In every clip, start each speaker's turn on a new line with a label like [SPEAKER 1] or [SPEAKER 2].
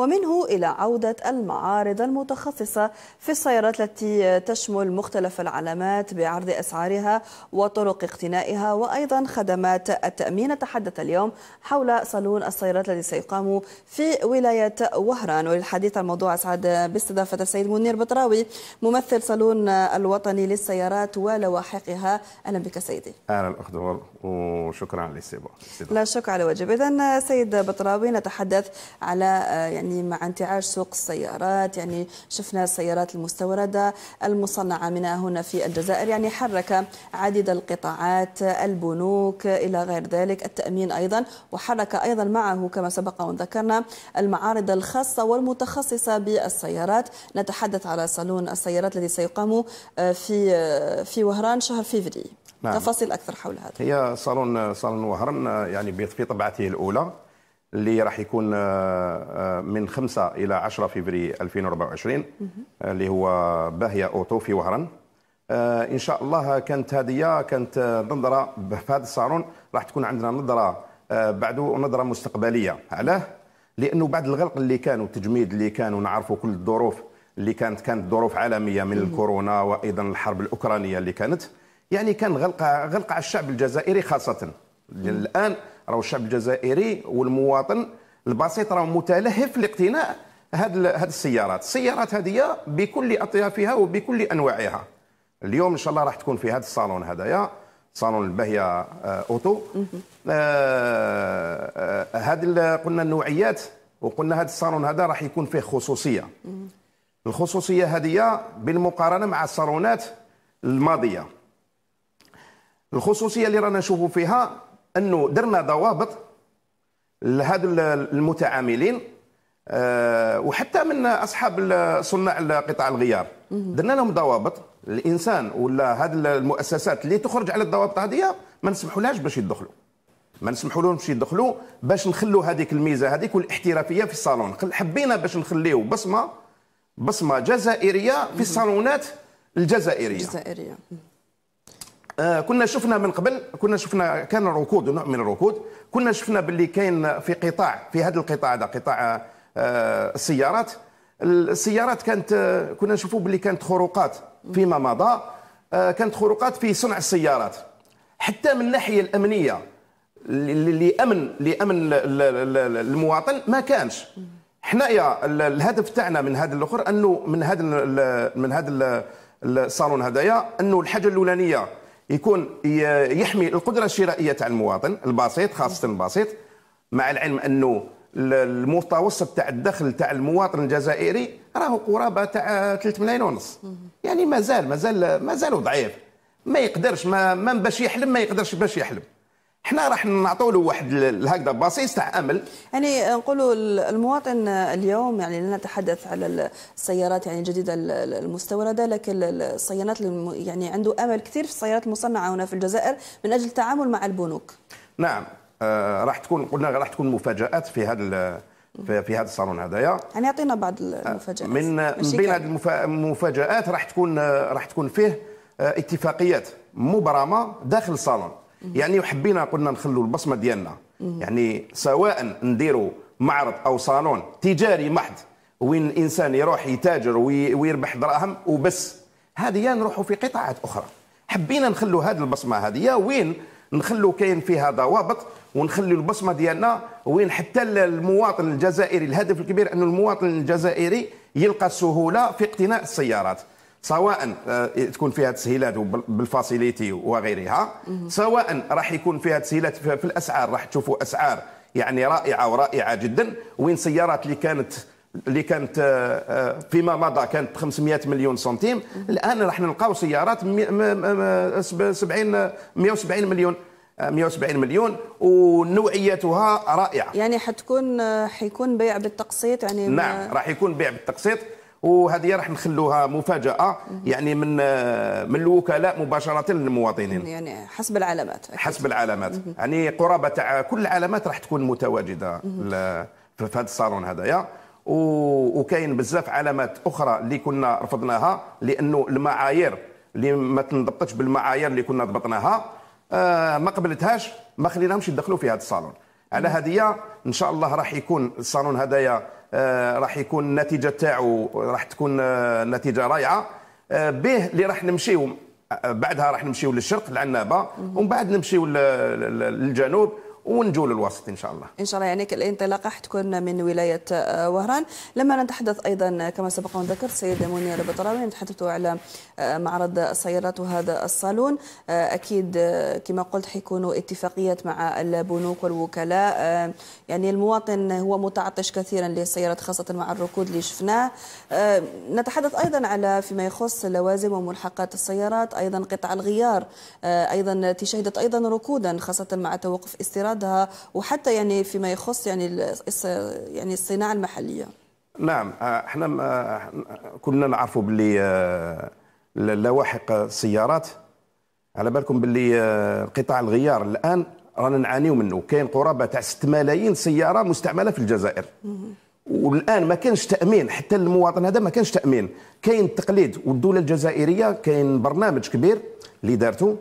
[SPEAKER 1] ومنه إلى عودة المعارض المتخصصة في السيارات التي تشمل مختلف العلامات بعرض أسعارها وطرق اقتنائها وأيضا خدمات التأمين نتحدث اليوم حول صالون السيارات الذي سيقام في ولاية وهران وللحديث عن الموضوع أسعد باستضافة السيد منير بطراوي ممثل صالون الوطني للسيارات ولواحقها أهلا بك سيدي
[SPEAKER 2] أهلا أخت وشكرا على الاستضافة
[SPEAKER 1] لا شك على واجب إذا سيد بطراوي نتحدث على يعني يعني مع انتعاش سوق السيارات يعني شفنا السيارات المستورده المصنعه من هنا في الجزائر يعني حرك عديد القطاعات البنوك الى غير ذلك التامين ايضا وحرك ايضا معه كما سبق وذكرنا المعارض الخاصه والمتخصصه بالسيارات نتحدث على صالون السيارات الذي سيقام آه، في آه، في وهران شهر فيفري نعم. تفاصيل اكثر حول هذا
[SPEAKER 2] هي صالون صالون وهران آه، يعني في طبعته الاولى اللي راح يكون آه، آه، من 5 الى 10 فبراير 2024 اللي هو باهيه اوتو في وهران آه، ان شاء الله كانت هذه كانت نظره في هذا الصالون راح تكون عندنا نظره بعد نظره مستقبليه علاه لانه بعد الغلق اللي كان والتجميد اللي كان ونعرفوا كل الظروف اللي كانت كانت ظروف عالميه من الكورونا وايضا الحرب الاوكرانيه اللي كانت يعني كان غلق غلق على الشعب الجزائري خاصه الان راهو الشعب الجزائري والمواطن البسيط راه متلهف لاقتناء هاد هاد السيارات السيارات هذه بكل اطيافها وبكل انواعها اليوم ان شاء الله راح تكون في هذا الصالون هذايا صالون الباهيه آه، اوتو آه،, آه هاد قلنا النوعيات وقلنا هذا الصالون هذا راح يكون فيه خصوصيه الخصوصيه هذه بالمقارنه مع الصالونات الماضيه الخصوصيه اللي رانا نشوفوا فيها انه درنا ضوابط لهذ المتعاملين آه، وحتى من اصحاب صناع قطاع الغيار درنا لهم ضوابط الانسان ولا هذه المؤسسات اللي تخرج على الضوابط هذه ما نسمحولهاش باش يدخلوا ما نسمحوا لهم باش يدخلوا باش نخلوا هذيك الميزه هذيك والاحترافيه في الصالون حبينا باش نخليو بصمه بصمه جزائريه في الصالونات الجزائريه الجزائريه آه، كنا شفنا من قبل كنا شفنا كان ركود نوع من الركود كنا شفنا باللي كاين في قطاع في هذا القطاع هذا قطاع آه، السيارات السيارات كانت آه، كنا نشوفوا باللي كانت خروقات فيما مضى كانت خروقات في صنع السيارات حتى من الناحيه الامنيه لامن لامن المواطن ما كانش حنايا الهدف تاعنا من هذا الاخر انه من هذا من هذا الصالون هذايا انه الحاجه الاولانيه يكون يحمي القدره الشرائيه تاع المواطن البسيط خاصه البسيط مع العلم انه المتوسط تاع الدخل تاع المواطن الجزائري راهو قرابه تاع 3 ملايين ونص يعني مازال مازال مازال ضعيف ما يقدرش ما, ما باش يحلم ما يقدرش باش يحلم حنا راح نعطوا له واحد هكذا باسيس تاع امل
[SPEAKER 1] يعني نقولوا المواطن اليوم يعني نتحدث على السيارات يعني الجديده المستورده لكن الصيانات يعني عنده امل كثير في السيارات المصنعه هنا في الجزائر من اجل التعامل مع البنوك
[SPEAKER 2] نعم آه راح تكون قلنا راح تكون مفاجات في هذا في, في هذا الصالون هذايا يعني اعطينا بعض آه، المفاجات من من بين هذه المفاجات راح تكون آه، راح تكون فيه آه، اتفاقيات مبرمه داخل الصالون يعني وحبينا قلنا نخلوا البصمه ديالنا
[SPEAKER 1] يعني
[SPEAKER 2] سواء نديروا معرض او صالون تجاري محض وين الانسان يروح يتاجر ويربح دراهم وبس هذه نروحوا في قطاعات اخرى حبينا نخلوا هذه البصمه هذه وين نخلوا كاين فيها ضوابط ونخلي البصمه ديالنا وين حتى المواطن الجزائري الهدف الكبير انه المواطن الجزائري يلقى سهوله في اقتناء السيارات سواء آه، تكون فيها تسهيلات بالفاسيليتي وغيرها سواء راح يكون فيها تسهيلات في الاسعار راح تشوفوا اسعار يعني رائعه ورائعه جدا وين سيارات اللي كانت اللي كانت آه، آه، فيما مضى كانت 500 مليون سنتيم الان راح نلقاو سيارات 70 170 مليون 170 مليون ونوعيتها رائعه
[SPEAKER 1] يعني حتكون حيكون بيع بالتقسيط يعني نعم
[SPEAKER 2] راح يكون بيع بالتقسيط وهذه راح نخلوها مفاجاه يعني من آه، من الوكلاء مباشره للمواطنين
[SPEAKER 1] يعني حسب العلامات أكيد.
[SPEAKER 2] حسب العلامات يعني قرابه تاع كل العلامات راح تكون متواجده في هذا الصالون هذايا وكاين بزاف علامات اخرى اللي كنا رفضناها لانه المعايير اللي ما تنضبطش بالمعايير اللي كنا ضبطناها آه، ما قبلتهاش ما خليناهمش يدخلوا في هذا الصالون على هذه ان شاء الله راح يكون الصالون هذايا آه، راح يكون النتيجه تاعو راح تكون آه، نتيجه رائعه آه، به اللي راح نمشيو بعدها راح نمشيو للشرق العنابه ومن بعد نمشيو للجنوب ونجول الوسط ان شاء الله
[SPEAKER 1] ان شاء الله يعني الانطلاقه حتكون من ولايه آه، وهران لما نتحدث ايضا آه، كما سبق وذكرت سيده منير البطراوي نتحدث على آه، معرض السيارات وهذا الصالون اكيد كما قلت حيكونوا اتفاقيات مع البنوك والوكلاء يعني المواطن هو متعطش كثيرا للسيارات خاصه مع الركود اللي شفناه نتحدث ايضا على فيما يخص لوازم وملحقات السيارات ايضا قطع الغيار ايضا تشهدت ايضا ركودا خاصه مع توقف استيراد بعضها وحتى يعني فيما يخص يعني يعني الصناعه المحليه
[SPEAKER 2] نعم آه، احنا كنا نعرفوا باللي آه، لواحق السيارات على بالكم باللي آه، قطاع الغيار الان رانا نعانيو منه كاين قرابه تاع 6 ملايين سياره مستعمله في الجزائر والان ما كانش تامين حتى المواطن هذا ما كانش تامين كاين التقليد والدوله الجزائريه كاين برنامج كبير اللي دارته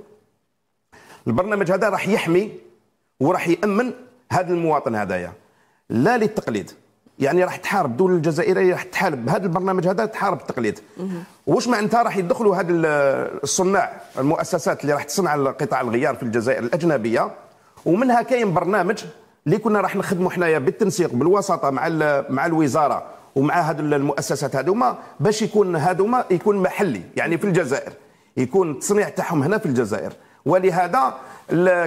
[SPEAKER 2] البرنامج هذا راح يحمي وراح يامن هذا المواطن هذايا لا للتقليد يعني راح تحارب الدول الجزائريه راح تحارب بهذا البرنامج هذا تحارب التقليد واش معناتها راح يدخلوا هذا الصناع المؤسسات اللي راح تصنع قطاع الغيار في الجزائر الاجنبيه ومنها كاين برنامج اللي كنا راح نخدموا حنايا بالتنسيق بالوساطه مع مع الوزاره ومع هاد المؤسسات هذوما باش يكون هذوما يكون محلي يعني في الجزائر يكون التصنيع تاعهم هنا في الجزائر ولهذا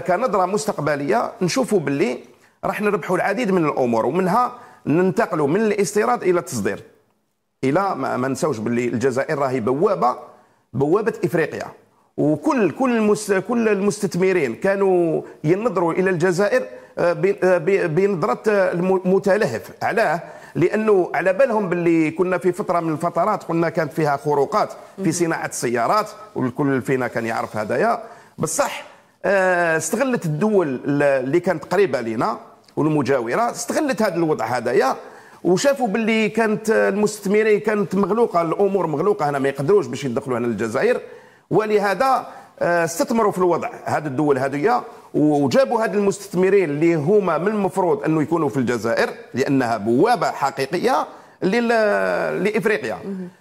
[SPEAKER 2] كنظره مستقبليه نشوفوا باللي راح نربحوا العديد من الامور ومنها ننتقلوا من الاستيراد الى التصدير الى ما نساوش باللي الجزائر راهي بوابه بوابه افريقيا وكل كل كل المستثمرين كانوا ينظروا الى الجزائر آه، آه، بنظره متلهف علاه لانه على بالهم باللي كنا في فتره من الفترات قلنا كانت فيها خروقات في صناعه السيارات والكل فينا كان يعرف هذايا بصح آه، استغلت الدول اللي كانت قريبه لينا والمجاوره استغلت هذا الوضع هذايا وشافوا باللي كانت المستثمرين كانت مغلوقه الامور مغلوقه هنا ما يقدروش باش يدخلوا هنا للجزائر ولهذا آه، استثمروا في الوضع هذه الدول هذيا وجابوا هاد المستثمرين اللي هما من المفروض انه يكونوا في الجزائر لانها بوابه حقيقيه لافريقيا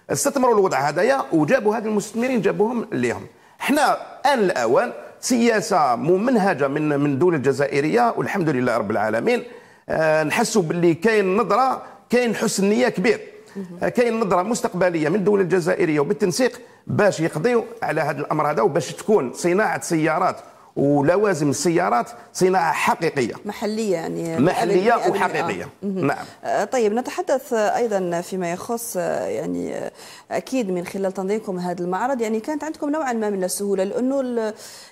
[SPEAKER 2] استثمروا الوضع هذايا وجابوا هاد المستثمرين جابوهم ليهم حنا ان الاوان سياسه ممنهجه من من الدوله الجزائريه والحمد لله رب العالمين آه، نحسوا باللي كاين نظره كاين حسن نيه كبير آه، كاين نظره مستقبليه من الدوله الجزائريه وبالتنسيق باش يقضيوا على هذا الامر هذا وباش تكون صناعه سيارات ولوازم السيارات صناعه حقيقيه
[SPEAKER 1] محليه يعني محليه وحقيقيه آه. نعم آه، طيب نتحدث ايضا فيما يخص آه، يعني آه، اكيد من خلال تنظيمكم هذا المعرض يعني كانت عندكم نوعا ما من السهوله لانه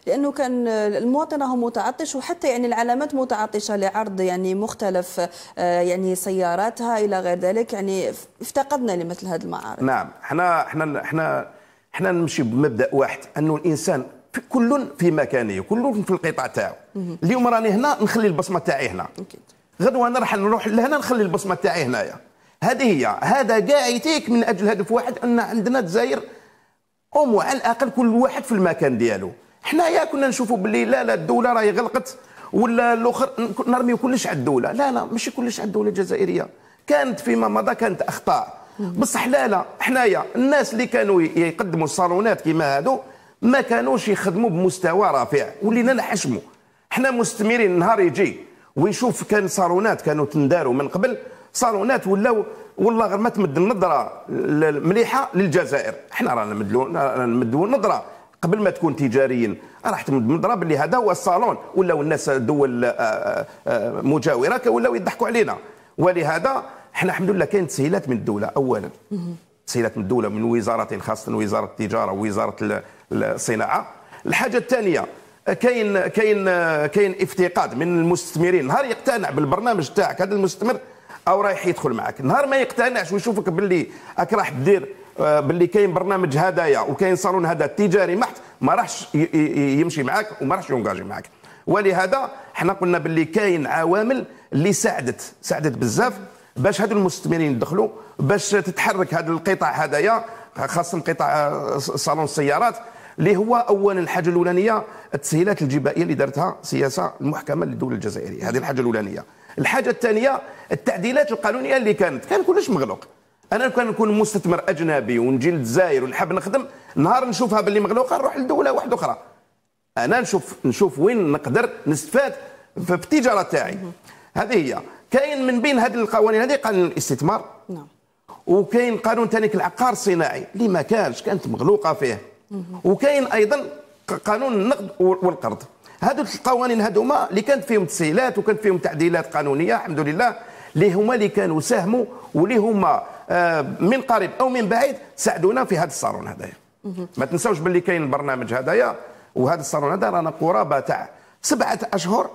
[SPEAKER 1] لانه كان المواطن هو متعطش وحتى يعني العلامات متعطشه لعرض يعني مختلف يعني سياراتها الى غير ذلك يعني افتقدنا لمثل هذا المعارض
[SPEAKER 2] نعم احنا احنا احنا احنا نمشي بمبدا واحد انه الانسان كل في مكانه كل في القطاع تاعو اليوم راني هنا نخلي البصمه تاعي هنا غدوه انا راح نروح لهنا نخلي البصمه تاعي هنايا هذه هي هذا كاع يتيك من اجل هدف واحد ان عندنا جزائر أم على الاقل كل واحد في المكان ديالو حنايا كنا نشوفوا باللي لا لا الدوله راهي غلقت ولا الاخر نرميو كلش على الدوله لا لا ماشي كلش على الدوله الجزائريه كانت فيما مضى كانت اخطاء بصح لا لا حنايا الناس اللي كانوا يقدموا الصالونات كيما هادو ما كانوش يخدموا بمستوى رفيع ولينا نحشموا حنا مستمرين نهار يجي ويشوف كان صالونات كانوا تنداروا من قبل صالونات ولاو والله غير ما تمد النظره المليحه للجزائر حنا رانا نمدوا نظره قبل ما تكون تجاريا راح تمد نظره باللي هذا هو الصالون ولاو الناس دول آه، آه، آه، مجاوره ولاو يضحكوا علينا ولهذا حنا الحمد لله كاين تسهيلات من الدوله اولا تسهيلات من الدوله من وزارتين خاصه وزاره التجاره ووزاره الصناعه الحاجه الثانيه كاين كاين كاين افتقاد من المستثمرين نهار يقتنع بالبرنامج تاعك هذا المستثمر او رايح يدخل معك نهار ما يقتنعش ويشوفك باللي راك راح دير آه، باللي كاين برنامج هدايا وكاين صالون هذا تجاري محت ما راحش يمشي معك وما راحش يونجاجي معك ولهذا حنا قلنا باللي كاين عوامل اللي ساعدت ساعدت بزاف باش هذو المستثمرين يدخلوا باش تتحرك هذا القطاع هذايا خاصه قطاع آه، صالون السيارات اللي هو اولا الحاجه الاولانيه التسهيلات الجبائيه اللي دارتها سياسه المحكمه للدوله الجزائريه هذه الحاجه الاولانيه الحاجه الثانيه التعديلات القانونيه اللي كانت كان كلش مغلوق انا كان نكون مستثمر اجنبي ونجي للجزائر ونحب نخدم نهار نشوفها باللي مغلوقه نروح لدوله واحده اخرى انا نشوف نشوف وين نقدر نستفاد في التجاره تاعي هذه هي كاين من بين هذه القوانين هذه قانون الاستثمار نعم وكاين قانون ثاني العقار الصناعي اللي ما كانش كانت مغلوقه فيه وكاين ايضا قانون النقد والقرض هذو القوانين هذوما اللي كانت فيهم تسهيلات وكانت فيهم تعديلات قانونيه الحمد لله اللي هما اللي كانوا ساهموا واللي هما آه، من قريب او من بعيد ساعدونا في هذا الصالون هذايا ما تنساوش باللي كاين البرنامج هذايا وهذا الصالون هذا رانا قرابه تاع سبعه اشهر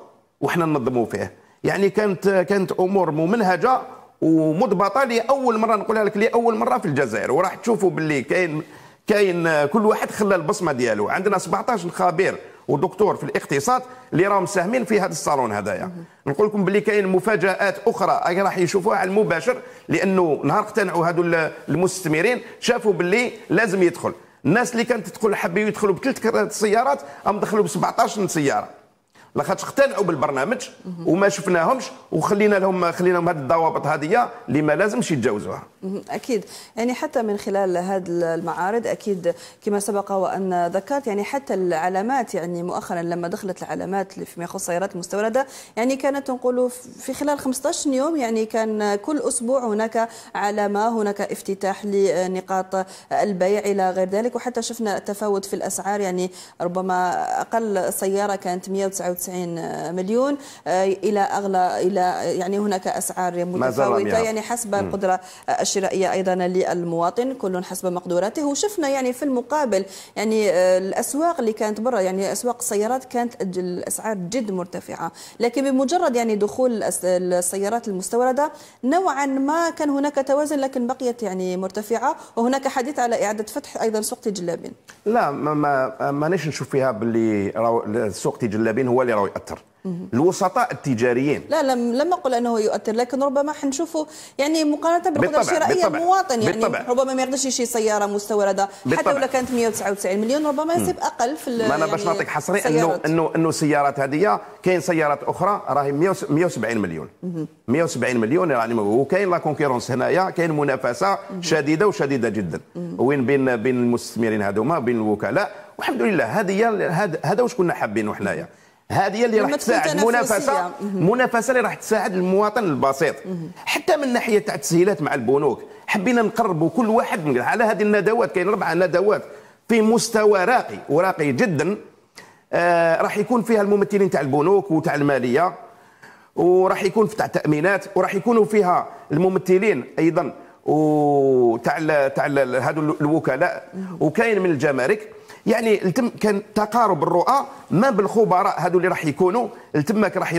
[SPEAKER 2] وحنا ننظموا فيه يعني كانت كانت امور ممنهجه ومضبطه لاول مره نقولها لك لاول مره في الجزائر وراح تشوفوا باللي كاين كاين كل واحد خلى البصمه ديالو عندنا 17 خبير ودكتور في الاقتصاد اللي راهم مساهمين في هذا الصالون هذايا نقول لكم باللي كاين مفاجات اخرى راح يشوفوها على المباشر لانه نهار اقتنعوا هذو المستثمرين شافوا باللي لازم يدخل الناس اللي كانت تدخل حبيوا يدخلوا بثلاث سيارات ام دخلوا ب 17 سياره لاخاطش اقتنعوا بالبرنامج وما شفناهمش وخلينا لهم خلينا لهم هذه الضوابط هذه اللي ما لازمش يتجاوزوها.
[SPEAKER 1] اكيد يعني حتى من خلال هذه المعارض اكيد كما سبق وان ذكرت يعني حتى العلامات يعني مؤخرا لما دخلت العلامات فيما يخص السيارات المستورده يعني كانت تنقل في خلال 15 يوم يعني كان كل اسبوع هناك علامه هناك افتتاح لنقاط البيع الى غير ذلك وحتى شفنا التفاوت في الاسعار يعني ربما اقل سياره كانت 199 98 مليون آه، الى اغلى الى يعني هناك اسعار متفاوته يعني حسب القدره الشرائيه ايضا للمواطن كل حسب مقدوراته وشفنا يعني في المقابل يعني آه، الاسواق اللي كانت برا يعني اسواق السيارات كانت الاسعار جد مرتفعه لكن بمجرد يعني دخول السيارات المستورده نوعا ما كان هناك توازن لكن بقيت يعني مرتفعه وهناك حديث على اعاده فتح ايضا سوق تجلابين
[SPEAKER 2] لا ما ما مانيش نشوف فيها باللي سوق تجلابين هو الالي راه يؤثر الوسطاء التجاريين
[SPEAKER 1] لا لم لم اقل انه يؤثر لكن ربما حنشوفوا يعني مقارنه بالقدره الشرائيه المواطن يعني بالطبع. ربما ما يقدرش يشري سياره مستورده بالطبع. حتى ولو كانت 199 مليون ربما يصيب اقل في ما انا باش نعطيك حصري انه
[SPEAKER 2] انه انه السيارات هذه كاين سيارات اخرى راهي 170 مليون 170 مليون يعني وكاين لا كونكيرونس هنايا كاين منافسه شديده وشديده جدا وين بين بين المستثمرين هذوما بين الوكلاء والحمد لله هذه هذا واش كنا حابينه حنايا هذه اللي راح تساعد منافسه منافسه اللي راح تساعد المواطن البسيط حتى من ناحيه تاع التسهيلات مع البنوك حبينا نقربوا كل واحد على هذه الندوات كاين اربع ندوات في مستوى راقي وراقي جدا آه راح يكون فيها الممثلين تاع البنوك وتاع الماليه وراح يكون تاع التامينات وراح يكونوا فيها الممثلين ايضا وتاع تاع هذو الوكلاء وكاين من الجمارك يعني لتم كان تقارب الرؤى ما بالخبراء هذو اللي راح يكونوا لتماك راح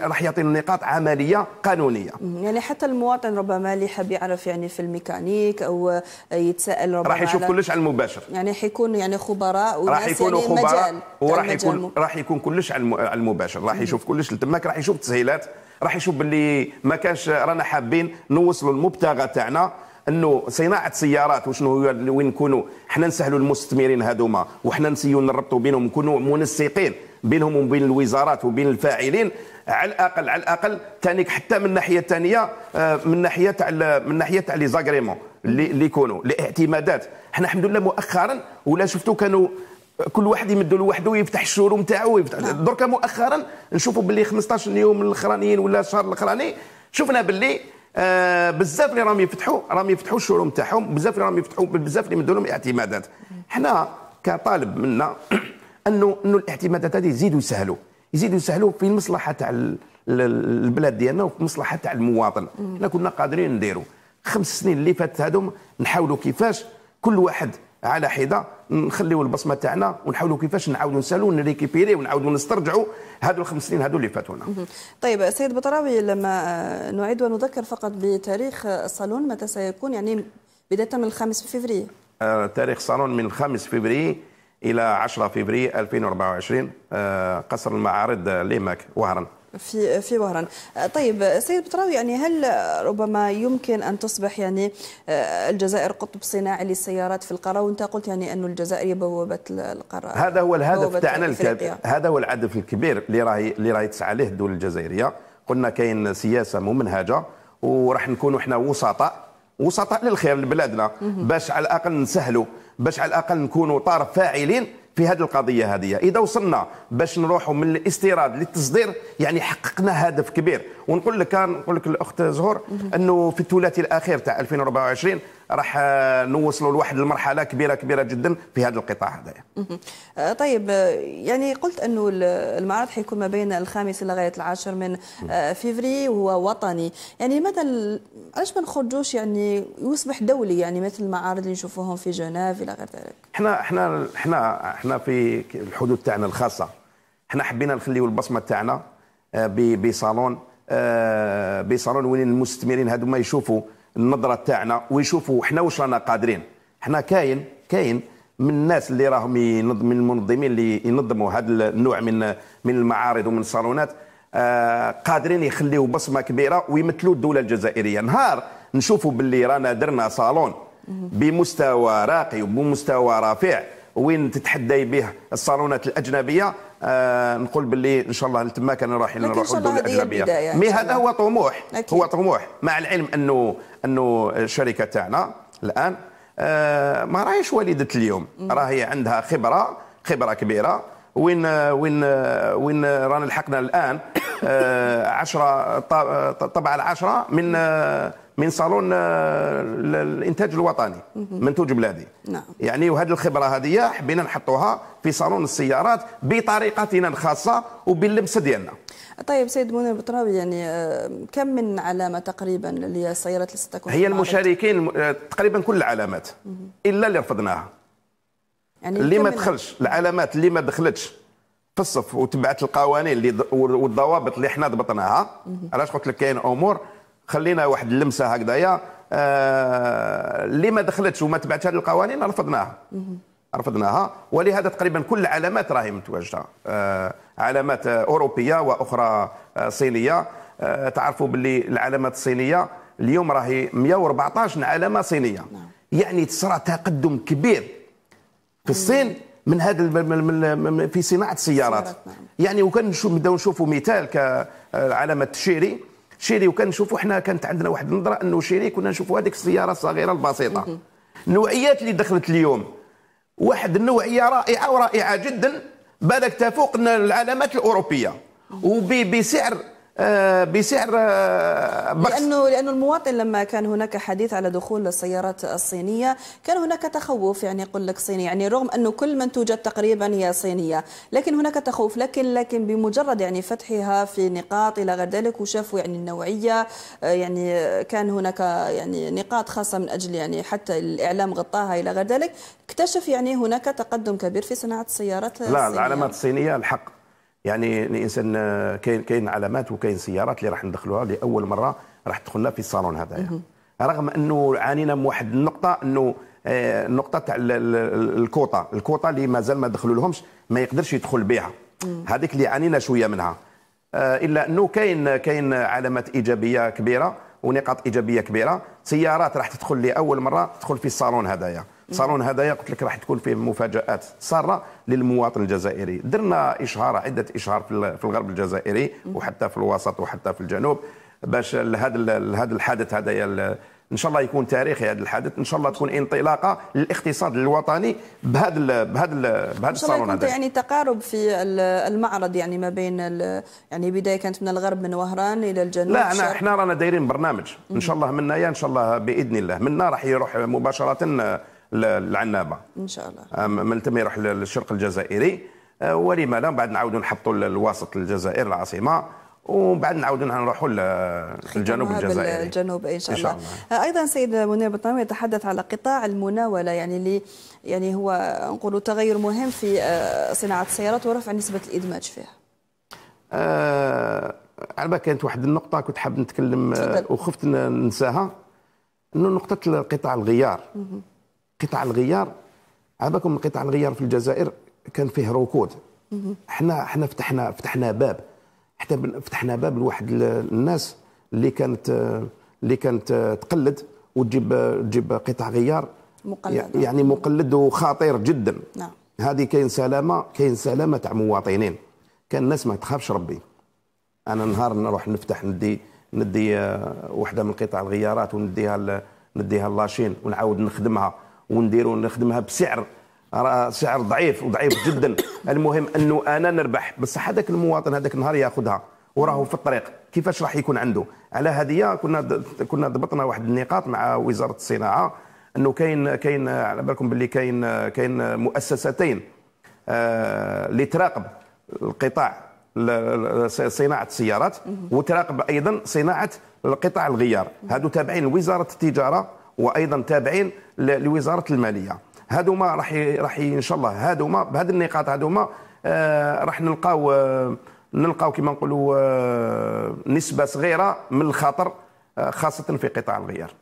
[SPEAKER 2] راح يعطينا نقاط عمليه قانونيه
[SPEAKER 1] يعني حتى المواطن ربما اللي حاب يعرف يعني في الميكانيك او يتساءل ربما راح يشوف كلش على المباشر يعني حيكون يعني خبراء وناس راح يكونوا يعني خبراء وراح يعني يكون
[SPEAKER 2] راح يكون كلش على المباشر راح يشوف كلش لتماك راح يشوف تسهيلات راح يشوف باللي ما كانش رانا حابين نوصلوا المبتغى تاعنا انه صناعه سيارات وشنو هو وين نكونوا حنا نسهلوا المستثمرين هذوما وحنا نسيو نربطوا بينهم نكونوا منسقين بينهم وبين الوزارات وبين الفاعلين على الاقل على الاقل تانيك حتى من الناحيه الثانيه آه، من ناحيه تاع من ناحيه تاع لي زاغريمون اللي يكونوا الاعتمادات حنا الحمد لله مؤخرا ولا شفتوا كانوا كل واحد يمدوا لوحده يفتح الشوروم تاعو ويفتح نعم. دركا مؤخرا نشوفوا باللي 15 يوم الاخرانيين ولا الشهر الاخراني شفنا باللي آه بزاف اللي راهم يفتحوا راهم يفتحوا الشؤون تاعهم بزاف اللي راهم يفتحوا بزاف اللي مدوا لهم اعتمادات حنا كطالب منا انه انه الاعتمادات هذه يزيدوا يسهلوا يزيدوا يسهلوا في المصلحه تاع البلاد ديالنا وفي المصلحه تاع المواطن حنا كنا قادرين نديروا خمس سنين اللي فاتت هذوم نحاولوا كيفاش كل واحد على حده نخليو البصمه تاعنا ونحاولوا كيفاش نعاودوا نسالوا ونريكيبيري ونعاودوا نسترجعوا هادو الخمس سنين هادو اللي فاتونا.
[SPEAKER 1] طيب سيد بطراوي لما نعيد ونذكر فقط بتاريخ الصالون متى سيكون يعني بدايه من 5 فيفري
[SPEAKER 2] آه تاريخ صالون من 5 فبراير الى 10 فبراير 2024 آه قصر المعارض ليماك وهران.
[SPEAKER 1] في في وهران طيب سيد بتراوي يعني هل ربما يمكن ان تصبح يعني الجزائر قطب صناعي للسيارات في القاره وانت قلت يعني انه الجزائر بوابه
[SPEAKER 2] القاره هذا هو الهدف تاعنا هذا هو الهدف الكبير اللي راهي اللي راهي تسعى له الدول الجزائريه قلنا كاين سياسه ممنهجه وراح نكونوا احنا وسطاء وسطاء للخير لبلادنا باش على الاقل نسهلوا باش على الاقل نكونوا طرف فاعلين في هذه القضيه هذه اذا وصلنا باش نروحوا من الاستيراد للتصدير يعني حققنا هدف كبير ونقول لك نقول لك الاخت زهور انه في الثلاثي الاخير تاع 2024 راح نوصلوا لواحد المرحله كبيره كبيره جدا في هذا القطاع هذايا.
[SPEAKER 1] آه، طيب آه، يعني قلت انه المعرض حيكون ما بين الخامس لغايه العاشر من آه، فيفري وهو وطني، يعني لماذا علاش ما نخرجوش يعني يصبح دولي يعني مثل المعارض اللي نشوفوهم في جنيف الى غير ذلك؟
[SPEAKER 2] احنا احنا احنا احنا في الحدود تاعنا الخاصه احنا حبينا نخليو البصمه تاعنا بصالون بصالون وين المستثمرين هذوما يشوفوا النظره تاعنا ويشوفوا حنا واش رانا قادرين حنا كاين كاين من الناس اللي راهم ينظم من المنظمين اللي ينظموا هذا النوع من من المعارض ومن الصالونات آه، قادرين يخليوا بصمه كبيره ويمثلوا الدوله الجزائريه نهار نشوفوا باللي رانا درنا صالون بمستوى راقي وبمستوى رفيع وين تتحدى به الصالونات الاجنبيه آه، نقول باللي ان شاء الله تما كان رايحين نروحوا الدول الاجنبيه مي هذا هو طموح أكيد. هو طموح مع العلم انه انه الشركه تاعنا الان آه، ما راهيش وليده اليوم راهي عندها خبره خبره كبيره وين وين وين رانا لحقنا الان 10 آه، طبعا العشرة من من صالون آه، الانتاج الوطني منتوج بلادي نعم. يعني وهذه الخبره هذه حبينا نحطوها في صالون السيارات بطريقتنا الخاصه وباللمسه ديالنا
[SPEAKER 1] طيب سيد منير بطراوي يعني آه، كم من علامه تقريبا اللي هي السيارات اللي ستكون هي
[SPEAKER 2] المشاركين آه، تقريبا كل العلامات الا اللي رفضناها
[SPEAKER 1] يعني اللي ما دخلش
[SPEAKER 2] العلامات اللي ما دخلتش في الصف وتبعت القوانين اللي والضوابط اللي حنا ضبطناها علاش قلت لك كاين امور خلينا واحد اللمسه هكذايا آه، اللي ما دخلتش وما تبعتش هذه القوانين رفضناها رفضناها ولهذا تقريبا كل العلامات راهي متواجده آه، علامات اوروبيه واخرى آه، صينيه تعرفوا باللي العلامات الصينيه اليوم راهي 114 علامه صينيه نعم. يعني صرا تقدم كبير في الصين من هذا في صناعه السيارات نعم. يعني وكان نبداو نشوفوا مثال كعلامه التشيري شيري وكنشوفوا حنا كانت عندنا واحد النظره انه شيري كنا نشوفوا هذيك السياره الصغيره البسيطه النوعيات اللي دخلت اليوم واحد النوعيه رائعه ورائعه جدا بالك تفوق العلامات الاوروبيه وبسعر آه، بسعر آه، بخس
[SPEAKER 1] لانه لانه المواطن لما كان هناك حديث على دخول السيارات الصينيه كان هناك تخوف يعني يقول لك صيني يعني رغم انه كل منتوجات تقريبا هي صينيه لكن هناك تخوف لكن لكن بمجرد يعني فتحها في نقاط الى غير ذلك وشافوا يعني النوعيه آه، يعني كان هناك يعني نقاط خاصه من اجل يعني حتى الاعلام غطاها الى غير ذلك اكتشف يعني هناك تقدم كبير في صناعه السيارات لا الصينية. العلامات
[SPEAKER 2] الصينيه الحق يعني الانسان آه، كاين كاين علامات وكاين سيارات اللي راح ندخلوها لاول مره راح تدخلنا في الصالون هذايا رغم انه عانينا من واحد النقطه انه آه، النقطه تاع الكوطه الكوطه اللي مازال ما دخلوا لهمش ما يقدرش يدخل بها هذيك اللي عانينا شويه منها آه، الا انه كاين كاين علامات ايجابيه كبيره ونقاط ايجابيه كبيره سيارات راح تدخل لاول مره تدخل في الصالون هذايا صالون هدايا قلت لك راح تكون فيه مفاجات ساره للمواطن الجزائري درنا اشهار عده اشهار في الغرب الجزائري وحتى في الوسط وحتى في الجنوب باش لهذا لهذا الحدث هذايا ان شاء الله يكون تاريخي هذا الحدث ان شاء الله تكون انطلاقه للاقتصاد الوطني بهذا بهذا بهذا الصالون هذا يعني
[SPEAKER 1] تقارب في المعرض يعني ما بين يعني بدايه كانت من الغرب من وهران الى الجنوب لا انا احنا
[SPEAKER 2] رانا دايرين برنامج ان شاء الله منايا ان شاء الله باذن الله منا راح يروح مباشره العنابه ان شاء الله آه، من تم يروح للشرق الجزائري آه، ولما لا بعد نعاودوا نحطوا الوسط الجزائر العاصمه ومن بعد نعاودوا نروحوا للجنوب الجزائري
[SPEAKER 1] الجنوب ان شاء, إن شاء الله. الله آه، ايضا سيد منير بطنوي يتحدث على قطاع المناوله يعني اللي يعني هو نقولوا تغير مهم في صناعه السيارات ورفع نسبه الادماج فيها
[SPEAKER 2] آه على بالك كانت واحد النقطه كنت حاب نتكلم وخفت ننساها انه نقطه قطاع الغيار قطع الغيار على بالكم قطع الغيار في الجزائر كان فيه ركود احنا احنا فتحنا فتحنا باب حتى فتحنا باب لواحد الناس اللي كانت اللي كانت تقلد وتجيب تجيب قطع غيار
[SPEAKER 1] مقلد يعني
[SPEAKER 2] مقلد وخطير جدا نعم هذه كاين سلامه كاين سلامه تاع مواطنين كان الناس ما تخافش ربي انا نهار نروح نفتح ندي ندي آه، وحده من قطع الغيارات ونديها نديها لاشين ونعاود نخدمها ونديروا نخدمها بسعر راه سعر ضعيف وضعيف جدا المهم انه انا نربح بصح هذاك المواطن هذاك النهار ياخذها وراهو في الطريق كيفاش راح يكون عنده على هذه كنا كنا ضبطنا واحد النقاط مع وزاره الصناعه انه كاين كاين على بالكم باللي كاين كاين مؤسستين اللي آه، تراقب القطاع صناعه السيارات وتراقب ايضا صناعه قطاع الغيار هادو تابعين لوزاره التجاره وايضا تابعين لوزاره الماليه هذوما راح راح ان شاء الله هذوما بهذه النقاط هذوما آه، راح نلقاو آه، نلقاو كما نقولوا آه، نسبه صغيره من الخطر خاصة في قطاع الغيار.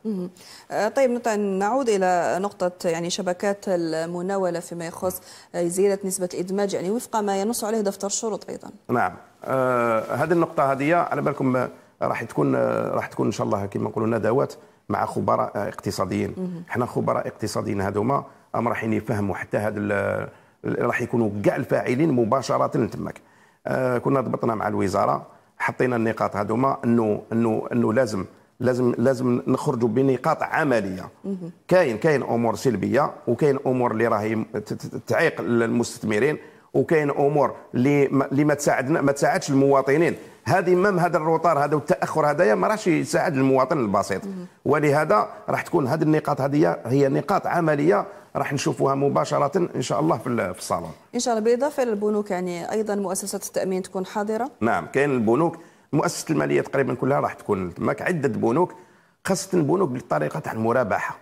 [SPEAKER 1] طيب نعود إلى نقطة يعني شبكات المناولة فيما يخص زيادة نسبة الإدماج يعني وفق ما ينص عليه دفتر الشروط أيضا.
[SPEAKER 2] نعم هذه النقطة هذه على بالكم راح تكون راح تكون إن شاء الله كما نقولوا ندوات مع خبراء اقتصاديين حنا خبراء اقتصاديين هذوما ام رايحين يفهموا حتى هذا راح يكونوا كاع الفاعلين مباشره تماك آه، كنا ضبطنا مع الوزاره حطينا النقاط هذوما انه انه انه لازم لازم لازم نخرجوا بنقاط عمليه كاين كاين امور سلبيه وكاين امور اللي راهي تعيق المستثمرين وكاين امور اللي اللي ما تساعدنا ما تساعدش المواطنين هذه مام هذا الروطار هذا والتاخر هذايا ما راش يساعد المواطن البسيط ولهذا راح تكون هذه النقاط هذه هي نقاط عمليه راح نشوفوها مباشره ان شاء الله في الصالون
[SPEAKER 1] ان شاء الله بالاضافه للبنوك يعني ايضا مؤسسات التامين تكون حاضره
[SPEAKER 2] نعم كاين البنوك مؤسسه الماليه تقريبا كلها راح تكون تماك عده بنوك خاصه البنوك بالطريقه تاع المرابحه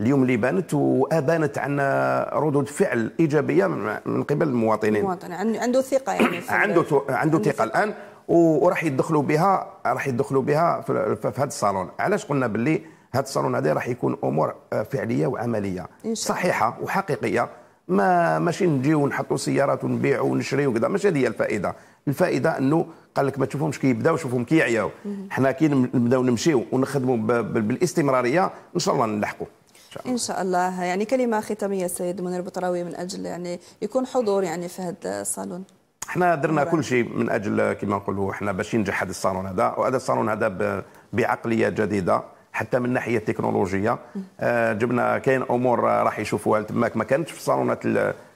[SPEAKER 2] اليوم اللي بانت وابانت عنا ردود فعل ايجابيه من قبل المواطنين المواطن
[SPEAKER 1] عنده ثقه يعني
[SPEAKER 2] عنده عنده ثقه الان وراح يدخلوا بها راح يدخلوا بها في, في هذا الصالون علاش قلنا باللي هذا الصالون هذا راح يكون امور آه، فعليه وعمليه صحيحه وحقيقيه ما ماشي نجيو ونحطوا سيارات ونبيعوا ونشريوا وكذا ماشي هذه هي الفائده الفائده انه قال لك ما تشوفهمش كيبداو شوفهم كيعياو حنا كي نبداو نمشيو ونخدموا بالاستمراريه ان شاء الله نلحقوا
[SPEAKER 1] شاء الله. ان شاء الله يعني كلمه ختاميه السيد منير بطراوي من اجل يعني يكون حضور يعني في هذا الصالون
[SPEAKER 2] احنا درنا كل شيء من اجل كما نقولوا احنا باش ينجح هذا الصالون هذا وهذا الصالون هذا بعقليه جديده حتى من ناحيه التكنولوجيا آه، جبنا كاين امور راح يشوفوها تماك ما كانتش في الصالونات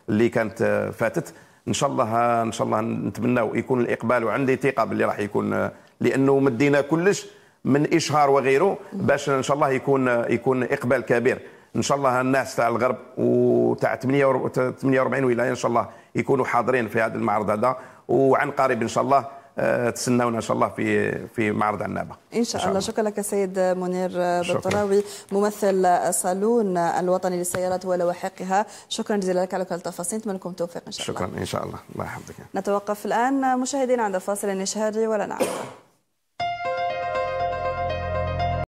[SPEAKER 2] اللي كانت آه، فاتت ان شاء الله ان شاء الله نتمناو يكون الاقبال وعندي ثقه باللي راح يكون آه، لانه مدينا كلش من اشهار وغيره باش ان شاء الله يكون يكون اقبال كبير ان شاء الله الناس تاع الغرب وتاع 48 ولايه ان شاء الله يكونوا حاضرين في هذا المعرض هذا وعن قريب ان شاء الله آه، تسنونا ان شاء الله في في معرض عنابه
[SPEAKER 1] ان شاء, الله. الله شكرا لك السيد منير بطراوي ممثل صالون الوطني للسيارات ولواحقها شكرا جزيلا لك على كل التفاصيل نتمنى لكم التوفيق
[SPEAKER 2] ان شاء شكرا الله شكرا ان شاء الله الله يحفظك
[SPEAKER 1] نتوقف الان مشاهدينا عند فاصل نشهري ولا نعرف